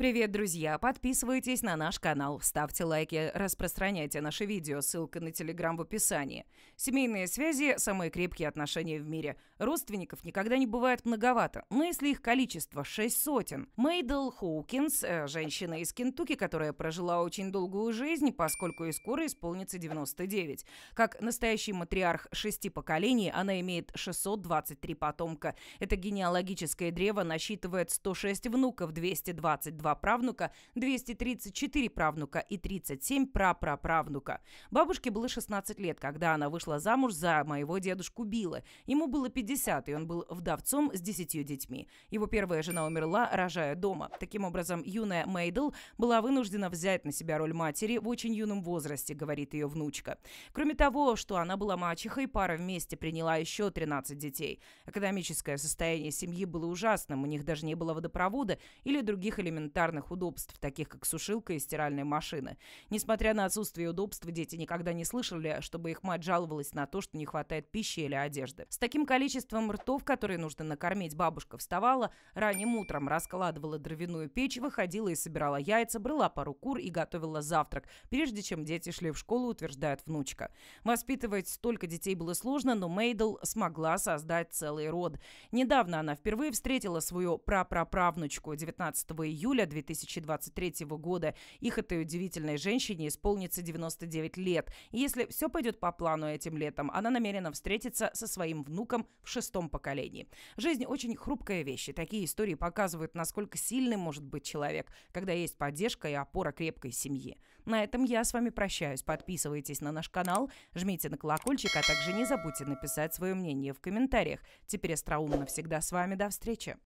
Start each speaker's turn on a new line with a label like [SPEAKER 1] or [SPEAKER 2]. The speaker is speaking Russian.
[SPEAKER 1] Привет, друзья! Подписывайтесь на наш канал, ставьте лайки, распространяйте наши видео, ссылка на телеграм в описании. Семейные связи – самые крепкие отношения в мире. Родственников никогда не бывает многовато, но если их количество – шесть сотен. Мейдл Хоукинс, э, женщина из Кентукки, которая прожила очень долгую жизнь, поскольку и скоро исполнится 99. Как настоящий матриарх шести поколений, она имеет 623 потомка. Это генеалогическое древо насчитывает 106 внуков, 222 22 правнука, 234 правнука и 37 прапраправнука. Бабушке было 16 лет, когда она вышла замуж за моего дедушку Билла. Ему было 50, и он был вдовцом с 10 детьми. Его первая жена умерла, рожая дома. Таким образом, юная Мейдл была вынуждена взять на себя роль матери в очень юном возрасте, говорит ее внучка. Кроме того, что она была мачехой, пара вместе приняла еще 13 детей. Экономическое состояние семьи было ужасным, у них даже не было водопровода или других элементарных элементарных удобств, таких как сушилка и стиральная машина. Несмотря на отсутствие удобств, дети никогда не слышали, чтобы их мать жаловалась на то, что не хватает пищи или одежды. С таким количеством ртов, которые нужно накормить, бабушка вставала ранним утром, раскладывала дровяную печь, выходила и собирала яйца, брала пару кур и готовила завтрак, прежде чем дети шли в школу, утверждает внучка. Воспитывать столько детей было сложно, но Мейдл смогла создать целый род. Недавно она впервые встретила свою прапраправнучку 19 июля июля 2023 года. Их этой удивительной женщине исполнится 99 лет. И если все пойдет по плану этим летом, она намерена встретиться со своим внуком в шестом поколении. Жизнь очень хрупкая вещь, и такие истории показывают, насколько сильным может быть человек, когда есть поддержка и опора крепкой семьи. На этом я с вами прощаюсь. Подписывайтесь на наш канал, жмите на колокольчик, а также не забудьте написать свое мнение в комментариях. Теперь остроумно всегда с вами. До встречи!